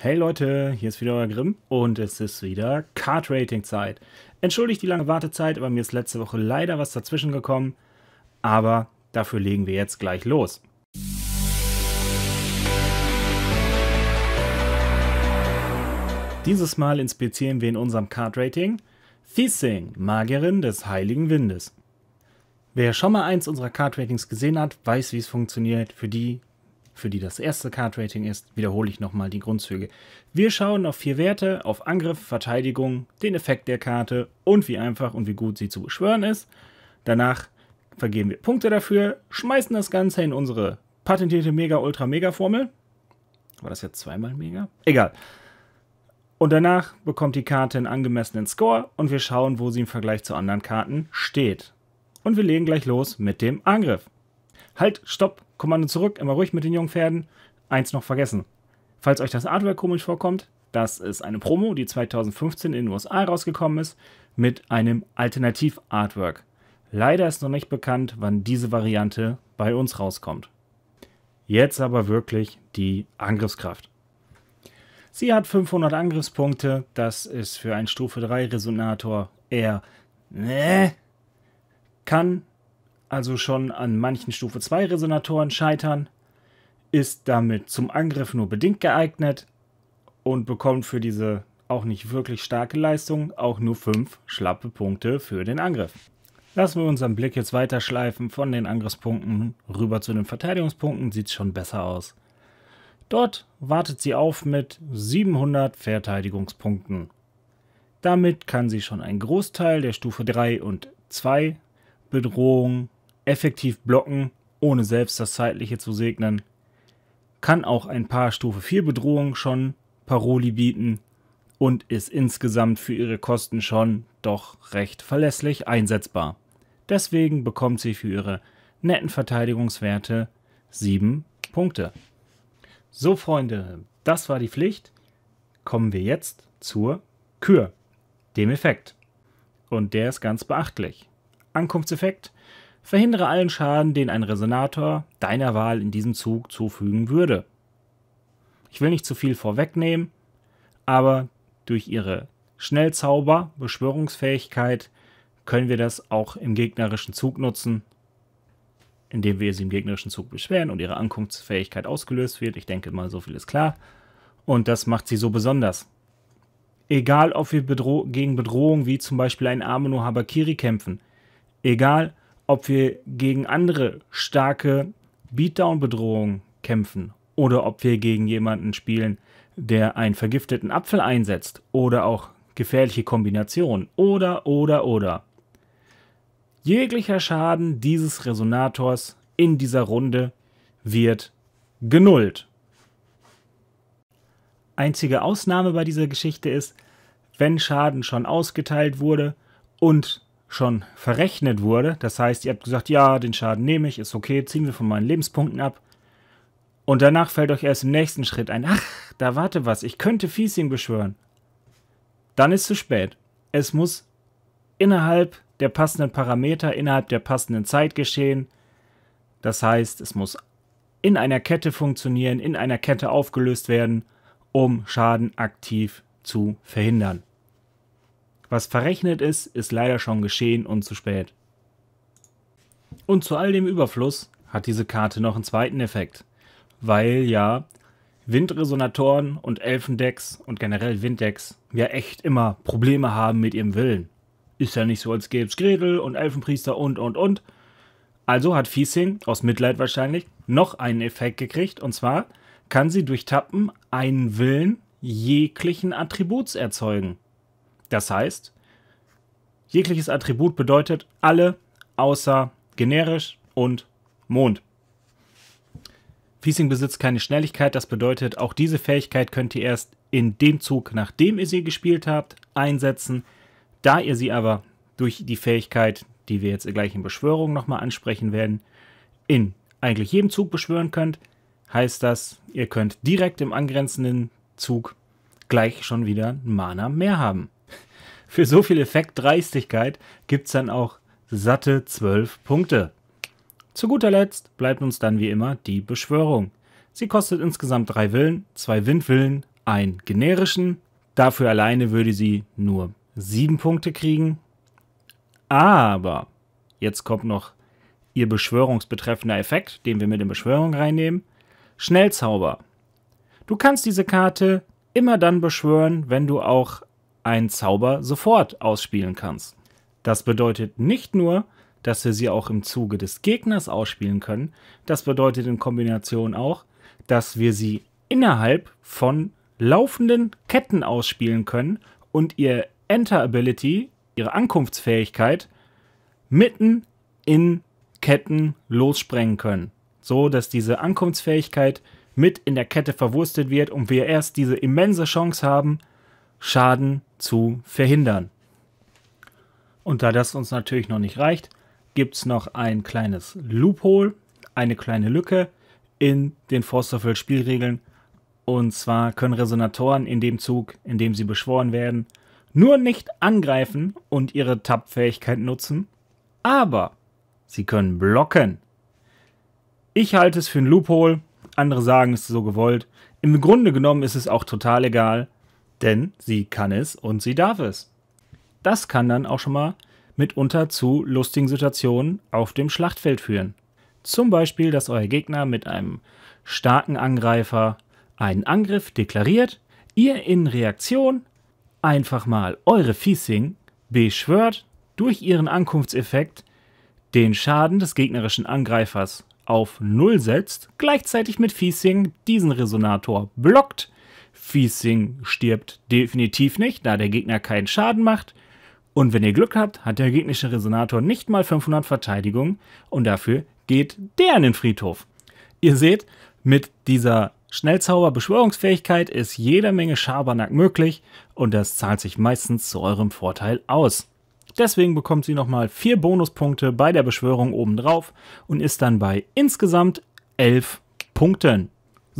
Hey Leute, hier ist wieder euer Grimm und es ist wieder Card Rating Zeit. Entschuldigt die lange Wartezeit, aber mir ist letzte Woche leider was dazwischen gekommen, aber dafür legen wir jetzt gleich los. Dieses Mal inspizieren wir in unserem Card Rating Thissing, Magierin des Heiligen Windes. Wer schon mal eins unserer Card Ratings gesehen hat, weiß, wie es funktioniert. Für die, für die das erste Card-Rating ist, wiederhole ich nochmal die Grundzüge. Wir schauen auf vier Werte, auf Angriff, Verteidigung, den Effekt der Karte und wie einfach und wie gut sie zu beschwören ist. Danach vergeben wir Punkte dafür, schmeißen das Ganze in unsere patentierte Mega-Ultra-Mega-Formel. War das jetzt zweimal Mega? Egal. Und danach bekommt die Karte einen angemessenen Score und wir schauen, wo sie im Vergleich zu anderen Karten steht. Und wir legen gleich los mit dem Angriff. Halt, stopp, Kommando zurück, immer ruhig mit den jungen Pferden. Eins noch vergessen. Falls euch das Artwork komisch vorkommt, das ist eine Promo, die 2015 in den USA rausgekommen ist, mit einem Alternativ-Artwork. Leider ist noch nicht bekannt, wann diese Variante bei uns rauskommt. Jetzt aber wirklich die Angriffskraft. Sie hat 500 Angriffspunkte, das ist für einen Stufe 3 Resonator eher ne. Kann also schon an manchen Stufe 2 Resonatoren scheitern, ist damit zum Angriff nur bedingt geeignet und bekommt für diese auch nicht wirklich starke Leistung auch nur 5 schlappe Punkte für den Angriff. Lassen wir unseren Blick jetzt weiter schleifen von den Angriffspunkten rüber zu den Verteidigungspunkten, sieht es schon besser aus. Dort wartet sie auf mit 700 Verteidigungspunkten. Damit kann sie schon einen Großteil der Stufe 3 und 2 Bedrohung effektiv blocken, ohne selbst das Zeitliche zu segnen. Kann auch ein paar Stufe 4 Bedrohungen schon Paroli bieten und ist insgesamt für ihre Kosten schon doch recht verlässlich einsetzbar. Deswegen bekommt sie für ihre netten Verteidigungswerte 7 Punkte. So, Freunde, das war die Pflicht. Kommen wir jetzt zur Kür, dem Effekt. Und der ist ganz beachtlich. Ankunftseffekt Verhindere allen Schaden, den ein Resonator deiner Wahl in diesem Zug zufügen würde. Ich will nicht zu viel vorwegnehmen, aber durch ihre Schnellzauber, Beschwörungsfähigkeit können wir das auch im gegnerischen Zug nutzen, indem wir sie im gegnerischen Zug beschweren und ihre Ankunftsfähigkeit ausgelöst wird. Ich denke mal, so viel ist klar. Und das macht sie so besonders. Egal, ob wir bedro gegen Bedrohungen wie zum Beispiel ein Amino Habakiri kämpfen, egal, ob wir gegen andere starke Beatdown-Bedrohungen kämpfen oder ob wir gegen jemanden spielen, der einen vergifteten Apfel einsetzt oder auch gefährliche Kombinationen oder oder oder. Jeglicher Schaden dieses Resonators in dieser Runde wird genullt. Einzige Ausnahme bei dieser Geschichte ist, wenn Schaden schon ausgeteilt wurde und schon verrechnet wurde. Das heißt, ihr habt gesagt, ja, den Schaden nehme ich, ist okay, ziehen wir von meinen Lebenspunkten ab. Und danach fällt euch erst im nächsten Schritt ein, ach, da warte was, ich könnte Fiesing beschwören. Dann ist zu spät. Es muss innerhalb der passenden Parameter, innerhalb der passenden Zeit geschehen. Das heißt, es muss in einer Kette funktionieren, in einer Kette aufgelöst werden, um Schaden aktiv zu verhindern. Was verrechnet ist, ist leider schon geschehen und zu spät. Und zu all dem Überfluss hat diese Karte noch einen zweiten Effekt. Weil ja, Windresonatoren und Elfendecks und generell Winddecks ja echt immer Probleme haben mit ihrem Willen. Ist ja nicht so, als gäbe es Gretel und Elfenpriester und und und. Also hat Fiesing, aus Mitleid wahrscheinlich, noch einen Effekt gekriegt und zwar kann sie durch Tappen einen Willen jeglichen Attributs erzeugen. Das heißt, jegliches Attribut bedeutet alle außer generisch und Mond. Fiesing besitzt keine Schnelligkeit, das bedeutet, auch diese Fähigkeit könnt ihr erst in dem Zug, nachdem ihr sie gespielt habt, einsetzen. Da ihr sie aber durch die Fähigkeit, die wir jetzt gleich in Beschwörung nochmal ansprechen werden, in eigentlich jedem Zug beschwören könnt, heißt das, ihr könnt direkt im angrenzenden Zug gleich schon wieder Mana mehr haben. Für so viel Effektdreistigkeit gibt es dann auch satte 12 Punkte. Zu guter Letzt bleibt uns dann wie immer die Beschwörung. Sie kostet insgesamt drei Willen, zwei Windwillen, einen generischen. Dafür alleine würde sie nur sieben Punkte kriegen. Aber jetzt kommt noch ihr beschwörungsbetreffender Effekt, den wir mit in Beschwörung reinnehmen. Schnellzauber. Du kannst diese Karte immer dann beschwören, wenn du auch einen Zauber sofort ausspielen kannst. Das bedeutet nicht nur, dass wir sie auch im Zuge des Gegners ausspielen können, das bedeutet in Kombination auch, dass wir sie innerhalb von laufenden Ketten ausspielen können und ihr Enter-Ability, ihre Ankunftsfähigkeit, mitten in Ketten lossprengen können. So dass diese Ankunftsfähigkeit mit in der Kette verwurstet wird und wir erst diese immense Chance haben, Schaden zu zu verhindern. Und da das uns natürlich noch nicht reicht, gibt es noch ein kleines Loophole, eine kleine Lücke in den Forsterfeld-Spielregeln. Und zwar können Resonatoren in dem Zug, in dem sie beschworen werden, nur nicht angreifen und ihre Tab-Fähigkeit nutzen, aber sie können blocken. Ich halte es für ein Loophole, andere sagen, es ist so gewollt. Im Grunde genommen ist es auch total egal, denn sie kann es und sie darf es. Das kann dann auch schon mal mitunter zu lustigen Situationen auf dem Schlachtfeld führen. Zum Beispiel, dass euer Gegner mit einem starken Angreifer einen Angriff deklariert, ihr in Reaktion einfach mal eure Fiesing beschwört, durch ihren Ankunftseffekt den Schaden des gegnerischen Angreifers auf Null setzt, gleichzeitig mit Fiesing diesen Resonator blockt Fiesing stirbt definitiv nicht, da der Gegner keinen Schaden macht. Und wenn ihr Glück habt, hat der gegnerische Resonator nicht mal 500 Verteidigung und dafür geht der in den Friedhof. Ihr seht, mit dieser Schnellzauberbeschwörungsfähigkeit ist jede Menge Schabernack möglich und das zahlt sich meistens zu eurem Vorteil aus. Deswegen bekommt sie nochmal 4 Bonuspunkte bei der Beschwörung obendrauf und ist dann bei insgesamt 11 Punkten.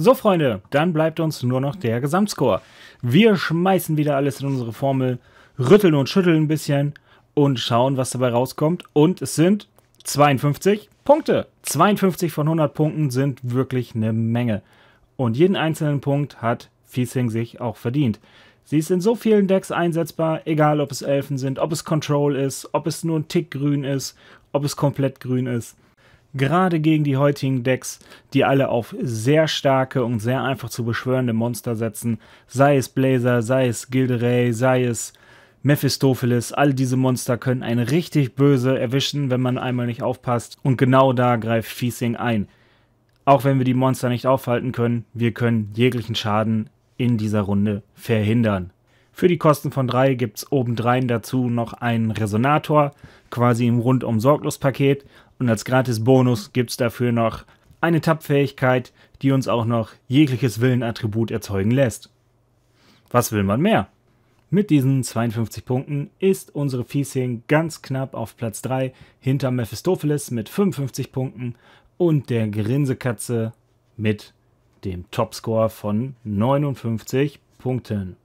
So, Freunde, dann bleibt uns nur noch der Gesamtscore. Wir schmeißen wieder alles in unsere Formel, rütteln und schütteln ein bisschen und schauen, was dabei rauskommt. Und es sind 52 Punkte. 52 von 100 Punkten sind wirklich eine Menge. Und jeden einzelnen Punkt hat Fiesing sich auch verdient. Sie ist in so vielen Decks einsetzbar, egal ob es Elfen sind, ob es Control ist, ob es nur ein Tick grün ist, ob es komplett grün ist gerade gegen die heutigen Decks, die alle auf sehr starke und sehr einfach zu beschwörende Monster setzen, sei es Blazer, sei es Gilderay, sei es Mephistopheles, all diese Monster können einen richtig böse erwischen, wenn man einmal nicht aufpasst und genau da greift Fiesing ein. Auch wenn wir die Monster nicht aufhalten können, wir können jeglichen Schaden in dieser Runde verhindern. Für die Kosten von 3 gibt es obendrein dazu noch einen Resonator, quasi im Rundum-Sorglos-Paket, und als Gratis-Bonus gibt es dafür noch eine Tab-Fähigkeit, die uns auch noch jegliches Willenattribut erzeugen lässt. Was will man mehr? Mit diesen 52 Punkten ist unsere Fiesing ganz knapp auf Platz 3 hinter Mephistopheles mit 55 Punkten und der Grinsekatze mit dem Topscore von 59 Punkten.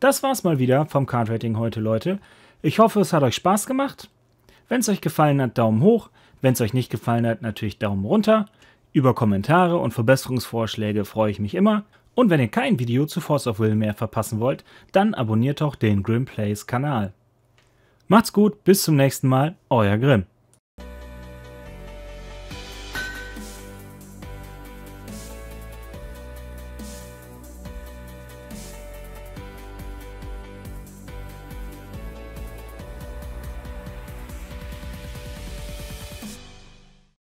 Das war's mal wieder vom Card Rating heute, Leute. Ich hoffe, es hat euch Spaß gemacht. Wenn es euch gefallen hat, Daumen hoch. Wenn es euch nicht gefallen hat, natürlich Daumen runter. Über Kommentare und Verbesserungsvorschläge freue ich mich immer. Und wenn ihr kein Video zu Force of Will mehr verpassen wollt, dann abonniert doch den Grim Plays Kanal. Macht's gut, bis zum nächsten Mal, euer Grimm.